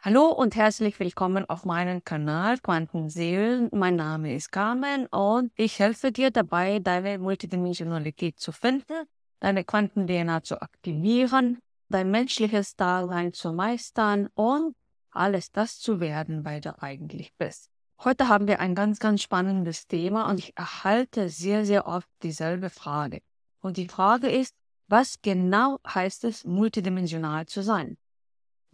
Hallo und herzlich willkommen auf meinem Kanal Quantenseelen. Mein Name ist Carmen und ich helfe dir dabei, deine Multidimensionalität zu finden, deine Quanten-DNA zu aktivieren, dein menschliches Dasein zu meistern und alles das zu werden, weil du eigentlich bist. Heute haben wir ein ganz, ganz spannendes Thema und ich erhalte sehr, sehr oft dieselbe Frage. Und die Frage ist, was genau heißt es, multidimensional zu sein?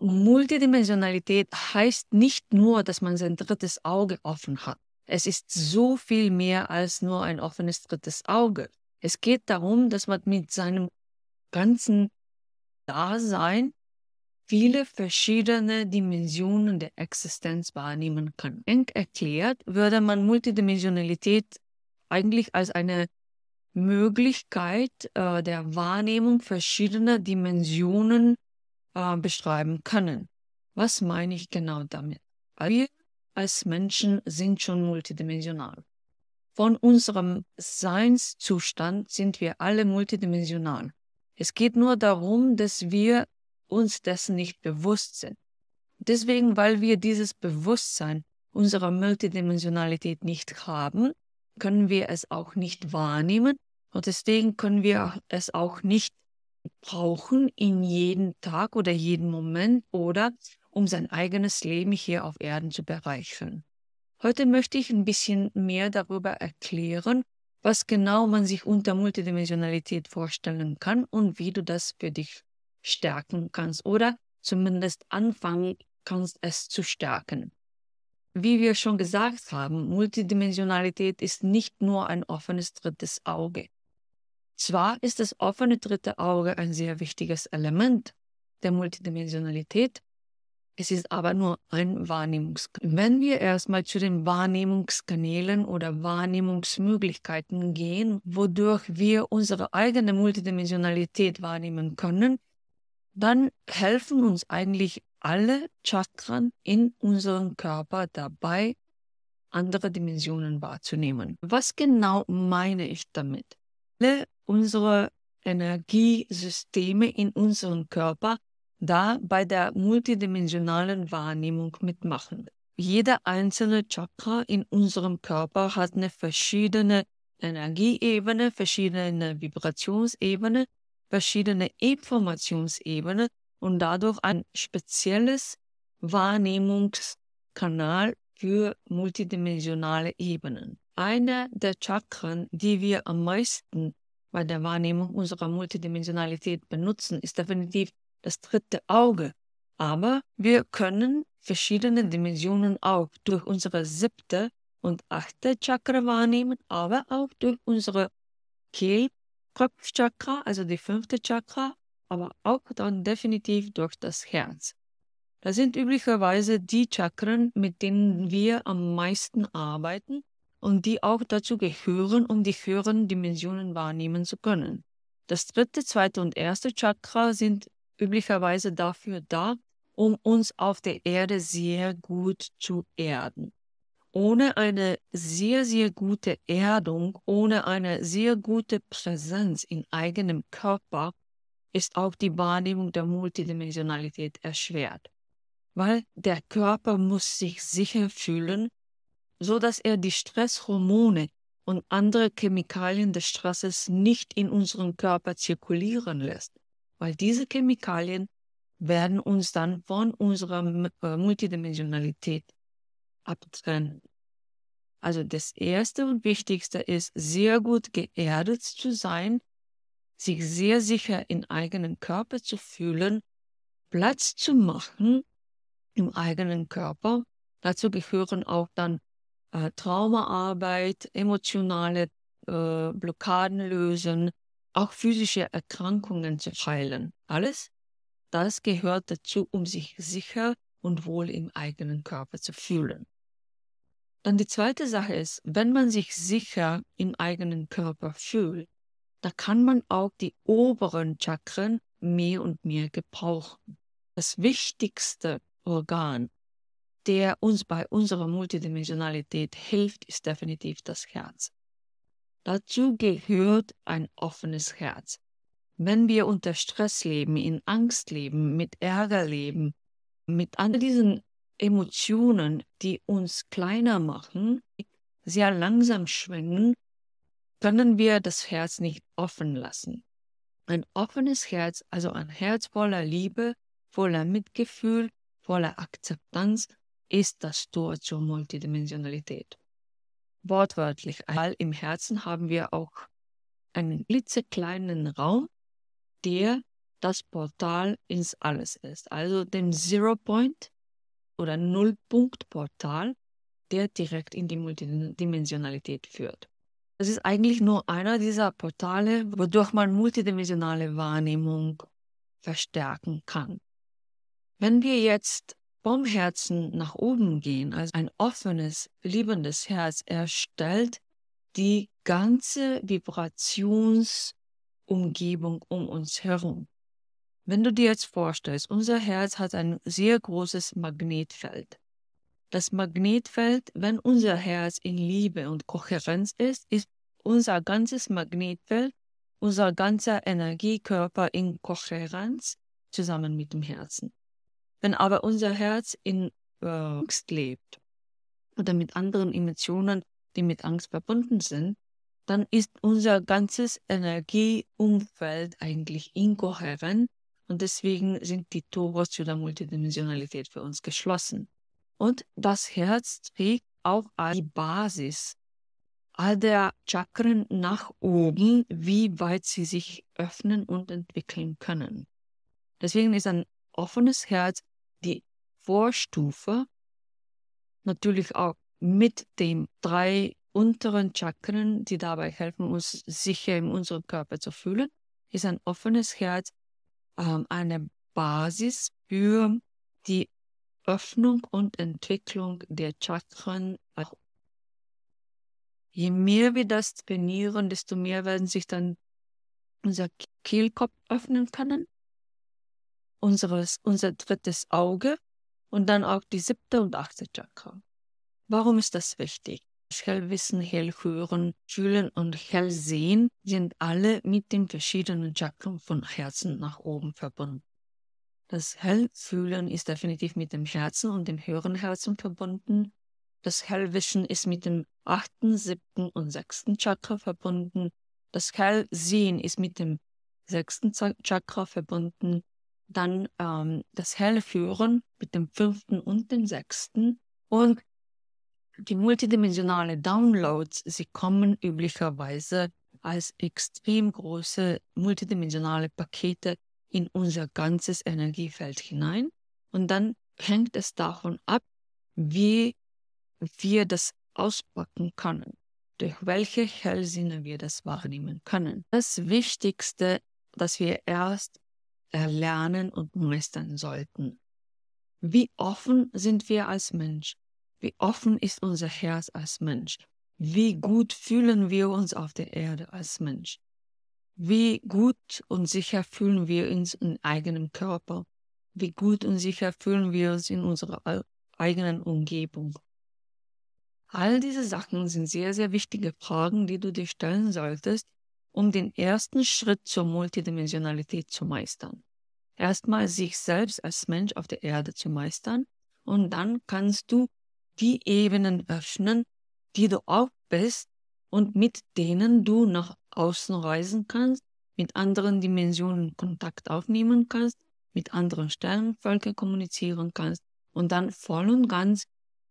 Multidimensionalität heißt nicht nur, dass man sein drittes Auge offen hat. Es ist so viel mehr als nur ein offenes drittes Auge. Es geht darum, dass man mit seinem ganzen Dasein viele verschiedene Dimensionen der Existenz wahrnehmen kann. Eng erklärt würde man Multidimensionalität eigentlich als eine Möglichkeit äh, der Wahrnehmung verschiedener Dimensionen äh, beschreiben können. Was meine ich genau damit? Wir als Menschen sind schon multidimensional. Von unserem Seinszustand sind wir alle multidimensional. Es geht nur darum, dass wir uns dessen nicht bewusst sind. Deswegen, weil wir dieses Bewusstsein unserer Multidimensionalität nicht haben, können wir es auch nicht wahrnehmen und deswegen können wir es auch nicht brauchen in jedem Tag oder jeden Moment oder um sein eigenes Leben hier auf Erden zu bereichern. Heute möchte ich ein bisschen mehr darüber erklären, was genau man sich unter Multidimensionalität vorstellen kann und wie du das für dich stärken kannst oder zumindest anfangen kannst, es zu stärken. Wie wir schon gesagt haben, Multidimensionalität ist nicht nur ein offenes drittes Auge. Zwar ist das offene dritte Auge ein sehr wichtiges Element der Multidimensionalität, es ist aber nur ein Wahrnehmungskanal. Wenn wir erstmal zu den Wahrnehmungskanälen oder Wahrnehmungsmöglichkeiten gehen, wodurch wir unsere eigene Multidimensionalität wahrnehmen können, dann helfen uns eigentlich alle Chakren in unserem Körper dabei, andere Dimensionen wahrzunehmen. Was genau meine ich damit? Alle unsere Energiesysteme in unserem Körper da bei der multidimensionalen Wahrnehmung mitmachen. Jeder einzelne Chakra in unserem Körper hat eine verschiedene Energieebene, verschiedene Vibrationsebene, verschiedene Informationsebene und dadurch ein spezielles Wahrnehmungskanal für multidimensionale Ebenen. Einer der Chakren, die wir am meisten bei der Wahrnehmung unserer Multidimensionalität benutzen, ist definitiv das dritte Auge. Aber wir können verschiedene Dimensionen auch durch unsere siebte und achte Chakra wahrnehmen, aber auch durch unsere Kehlkopfchakra, also die fünfte Chakra, aber auch dann definitiv durch das Herz. Das sind üblicherweise die Chakren, mit denen wir am meisten arbeiten und die auch dazu gehören, um die höheren Dimensionen wahrnehmen zu können. Das dritte, zweite und erste Chakra sind üblicherweise dafür da, um uns auf der Erde sehr gut zu erden. Ohne eine sehr, sehr gute Erdung, ohne eine sehr gute Präsenz in eigenem Körper ist auch die Wahrnehmung der Multidimensionalität erschwert, weil der Körper muss sich sicher fühlen, so dass er die Stresshormone und andere Chemikalien des Stresses nicht in unseren Körper zirkulieren lässt, weil diese Chemikalien werden uns dann von unserer äh, Multidimensionalität abtrennen. Also das Erste und Wichtigste ist, sehr gut geerdet zu sein, sich sehr sicher im eigenen Körper zu fühlen, Platz zu machen im eigenen Körper. Dazu gehören auch dann äh, Traumaarbeit, emotionale äh, Blockaden lösen, auch physische Erkrankungen zu heilen. Alles das gehört dazu, um sich sicher und wohl im eigenen Körper zu fühlen. Dann die zweite Sache ist, wenn man sich sicher im eigenen Körper fühlt, da kann man auch die oberen Chakren mehr und mehr gebrauchen. Das wichtigste Organ der uns bei unserer Multidimensionalität hilft, ist definitiv das Herz. Dazu gehört ein offenes Herz. Wenn wir unter Stress leben, in Angst leben, mit Ärger leben, mit all diesen Emotionen, die uns kleiner machen, sehr langsam schwingen, können wir das Herz nicht offen lassen. Ein offenes Herz, also ein Herz voller Liebe, voller Mitgefühl, voller Akzeptanz, ist das Tor zur Multidimensionalität. Wortwörtlich, all im Herzen haben wir auch einen klitzekleinen Raum, der das Portal ins Alles ist. Also den Zero Point oder Nullpunkt Portal, der direkt in die Multidimensionalität führt. Das ist eigentlich nur einer dieser Portale, wodurch man multidimensionale Wahrnehmung verstärken kann. Wenn wir jetzt vom Herzen nach oben gehen, also ein offenes, liebendes Herz. erstellt die ganze Vibrationsumgebung um uns herum. Wenn du dir jetzt vorstellst, unser Herz hat ein sehr großes Magnetfeld. Das Magnetfeld, wenn unser Herz in Liebe und Kohärenz ist, ist unser ganzes Magnetfeld, unser ganzer Energiekörper in Kohärenz zusammen mit dem Herzen. Wenn aber unser Herz in äh, Angst lebt oder mit anderen Emotionen, die mit Angst verbunden sind, dann ist unser ganzes Energieumfeld eigentlich inkohärent und deswegen sind die Tore zu der Multidimensionalität für uns geschlossen. Und das Herz trägt auch die Basis all der Chakren nach oben, wie weit sie sich öffnen und entwickeln können. Deswegen ist ein offenes Herz die Vorstufe natürlich auch mit den drei unteren Chakren, die dabei helfen, uns sicher in unserem Körper zu fühlen, ist ein offenes Herz ähm, eine Basis für die Öffnung und Entwicklung der Chakren. Je mehr wir das trainieren, desto mehr werden sich dann unser Kehlkopf öffnen können unseres, unser drittes Auge und dann auch die siebte und achte Chakra. Warum ist das wichtig? Hellwissen, Hellhören, Fühlen und Hellsehen sind alle mit den verschiedenen Chakren von Herzen nach oben verbunden. Das Hellfühlen ist definitiv mit dem Herzen und dem höheren Herzen verbunden. Das Hellwissen ist mit dem achten, siebten und sechsten Chakra verbunden. Das Hellsehen ist mit dem sechsten Chakra verbunden dann ähm, das führen mit dem fünften und dem sechsten und die multidimensionale Downloads, sie kommen üblicherweise als extrem große multidimensionale Pakete in unser ganzes Energiefeld hinein. Und dann hängt es davon ab, wie wir das auspacken können, durch welche Hellsinne wir das wahrnehmen können. Das Wichtigste, dass wir erst erlernen und meistern sollten. Wie offen sind wir als Mensch? Wie offen ist unser Herz als Mensch? Wie gut fühlen wir uns auf der Erde als Mensch? Wie gut und sicher fühlen wir uns in eigenem Körper? Wie gut und sicher fühlen wir uns in unserer eigenen Umgebung? All diese Sachen sind sehr, sehr wichtige Fragen, die du dir stellen solltest, um den ersten Schritt zur Multidimensionalität zu meistern. Erstmal sich selbst als Mensch auf der Erde zu meistern und dann kannst du die Ebenen öffnen, die du auch bist und mit denen du nach außen reisen kannst, mit anderen Dimensionen Kontakt aufnehmen kannst, mit anderen Sternenvölkern kommunizieren kannst und dann voll und ganz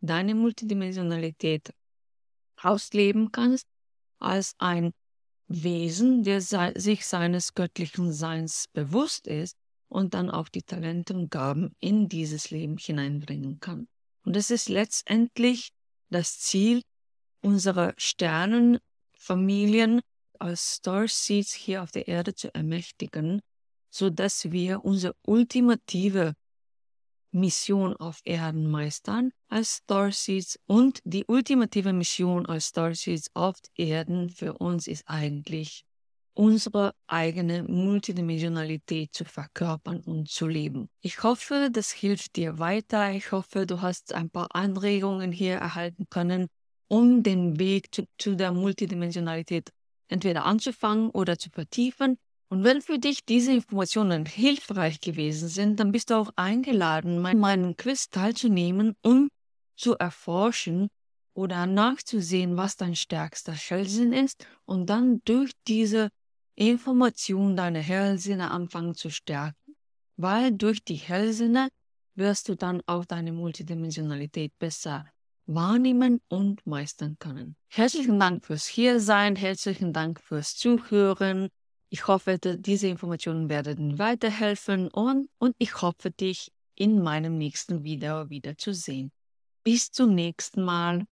deine Multidimensionalität ausleben kannst als ein Wesen, der sich seines göttlichen Seins bewusst ist und dann auch die Talente und Gaben in dieses Leben hineinbringen kann. Und es ist letztendlich das Ziel unserer Sternenfamilien als Star hier auf der Erde zu ermächtigen, so dass wir unsere ultimative Mission auf Erden meistern als Starseeds und die ultimative Mission als Starseeds auf Erden für uns ist eigentlich, unsere eigene Multidimensionalität zu verkörpern und zu leben. Ich hoffe, das hilft dir weiter. Ich hoffe, du hast ein paar Anregungen hier erhalten können, um den Weg zu, zu der Multidimensionalität entweder anzufangen oder zu vertiefen. Und wenn für dich diese Informationen hilfreich gewesen sind, dann bist du auch eingeladen, an meinem Quiz teilzunehmen um zu erforschen oder nachzusehen, was dein stärkster Hellsinn ist und dann durch diese Information deine Hellsinne anfangen zu stärken, weil durch die Hellsinne wirst du dann auch deine Multidimensionalität besser wahrnehmen und meistern können. Herzlichen Dank fürs Hiersein, herzlichen Dank fürs Zuhören. Ich hoffe, diese Informationen werden weiterhelfen und, und ich hoffe, dich in meinem nächsten Video wiederzusehen. Bis zum nächsten Mal.